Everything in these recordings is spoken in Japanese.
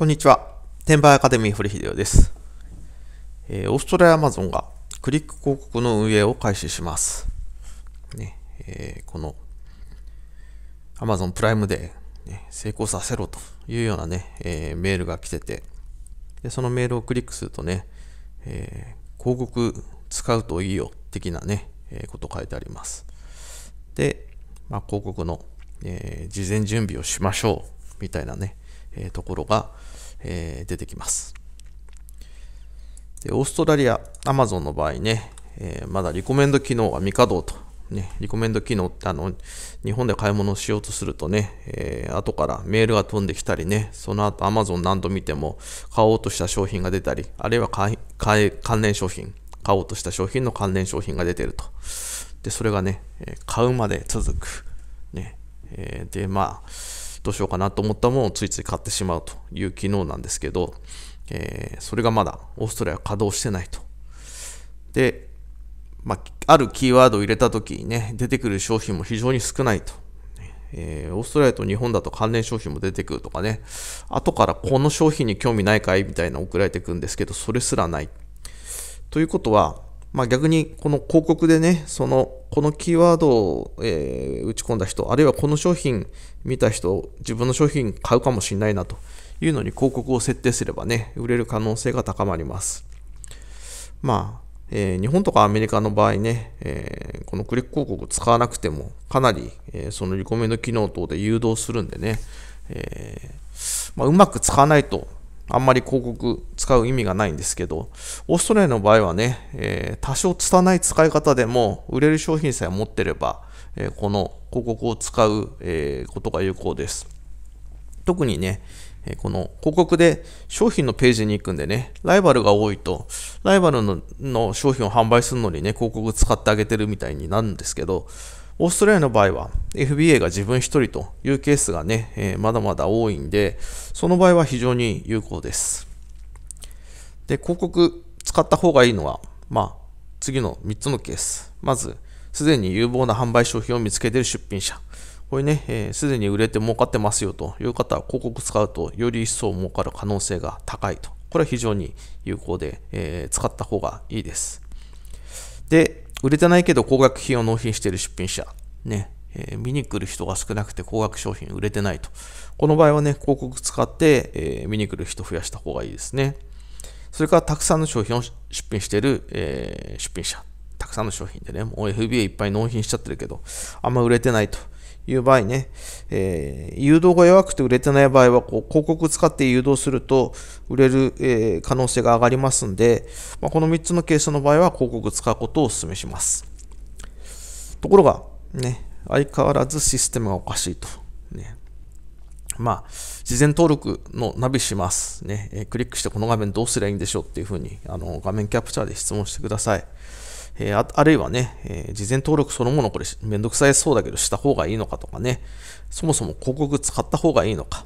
こんにちは。転売アカデミー堀秀夫です、えー、オーストラリアアマゾンがクリック広告の運営を開始します。ねえー、この Amazon プライムで、ね、成功させろというようなね、えー、メールが来ててで、そのメールをクリックするとね、え広告使うといいよ的なね、えこと書いてあります。で、まあ、広告の、え事前準備をしましょうみたいなね、えー、ところが、えー、出てきます。で、オーストラリア、アマゾンの場合ね、えー、まだリコメンド機能は未稼働と。ね、リコメンド機能ってあの、日本で買い物をしようとするとね、えー、後からメールが飛んできたりね、その後 Amazon 何度見ても買おうとした商品が出たり、あるいは買い買い関連商品、買おうとした商品の関連商品が出てると。で、それがね、買うまで続く。ね、えで、まあ、どうしようかなと思ったものをついつい買ってしまうという機能なんですけど、えー、それがまだオーストラリアは稼働してないと。で、まあ、あるキーワードを入れた時にね、出てくる商品も非常に少ないと。えー、オーストラリアと日本だと関連商品も出てくるとかね、後からこの商品に興味ないかいみたいな送られてくるんですけど、それすらない。ということは、まあ、逆にこの広告でねそのこのキーワードを、えー、打ち込んだ人あるいはこの商品見た人自分の商品買うかもしれないなというのに広告を設定すればね売れる可能性が高まりますまあ、えー、日本とかアメリカの場合ね、えー、このクリック広告を使わなくてもかなり、えそのリコメン機能等で誘導するんでね、えまあ、うまく使わないとあんまり広告使う意味がないんですけど、オーストラリアの場合はね、えー、多少拙い使い方でも売れる商品さえ持ってれば、えー、この広告を使う、えー、ことが有効です。特にね、えこの広告で商品のページに行くんでね、ライバルが多いと、ライバルの商品を販売するのにね、広告使ってあげてるみたいになるんですけど、オーストラリアの場合は FBA が自分1人というケースがね、えー、まだまだ多いんで、その場合は非常に有効です。で、広告使った方がいいのは、まあ、次の3つのケース。まず、すでに有望な販売商品を見つけている出品者。これね、す、えー、で、に売れて儲かってますよという方は広告使うとより一層儲かる可能性が高いと。これは非常に有効で、えー、使った方がいいです。で、売れてないけど高額品を納品している出品者。ね。えー、見に来る人が少なくて高額商品売れてないと。この場合はね、広告使って、えー、見に来る人増やした方がいいですね。それからたくさんの商品を出品している、えー、出品者。たくさんの商品でね、もう FBA いっぱい納品しちゃってるけど、あんま売れてないと。いう場合ね、えー、誘導が弱くて売れてない場合は、こう広告使って誘導すると売れる、えー、可能性が上がりますんで、まあ、この3つのケースの場合は広告使うことをお勧めします。ところが、ね、相変わらずシステムがおかしいと。ね、まあ、事前登録のナビします。ね、えー、クリックしてこの画面どうすればいいんでしょうっていうふうに、あの、画面キャプチャーで質問してください。えああるいはね、え事前登録そのものこれめんどくさいそうだけどした方がいいのかとかね、そもそも広告使った方がいいのか、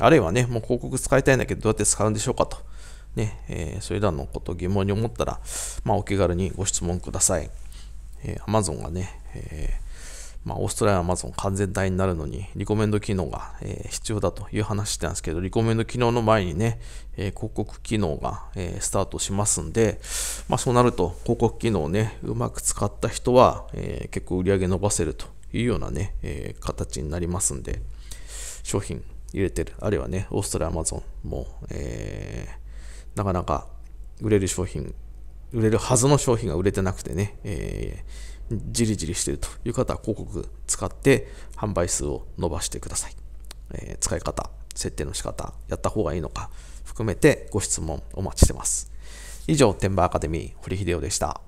あるいはね、もう広告使いたいんだけどどうやって使うんでしょうかと、ね、えそれらのこと疑問に思ったら、まあ、お気軽にご質問ください。え Amazon がね、えーまあ、オーストラリアアマゾン完全体になるのに、リコメンド機能が、えー、必要だという話してたんですけど、リコメンド機能の前にね、えー、広告機能が、えー、スタートしますんで、まあ、そうなると広告機能をね、うまく使った人は、え結構売り上げ伸ばせるというようなね、え形になりますんで、商品入れてる、あるいはね、オーストラリアアマゾンも、えなかなか売れる商品、売れるはずの商品が売れてなくてね、えーじりじりしているという方は広告使って販売数を伸ばしてください。えー、使い方、設定の仕方、やった方がいいのか含めてご質問お待ちしてます。以上、テンバーアカデミー、堀秀夫でした。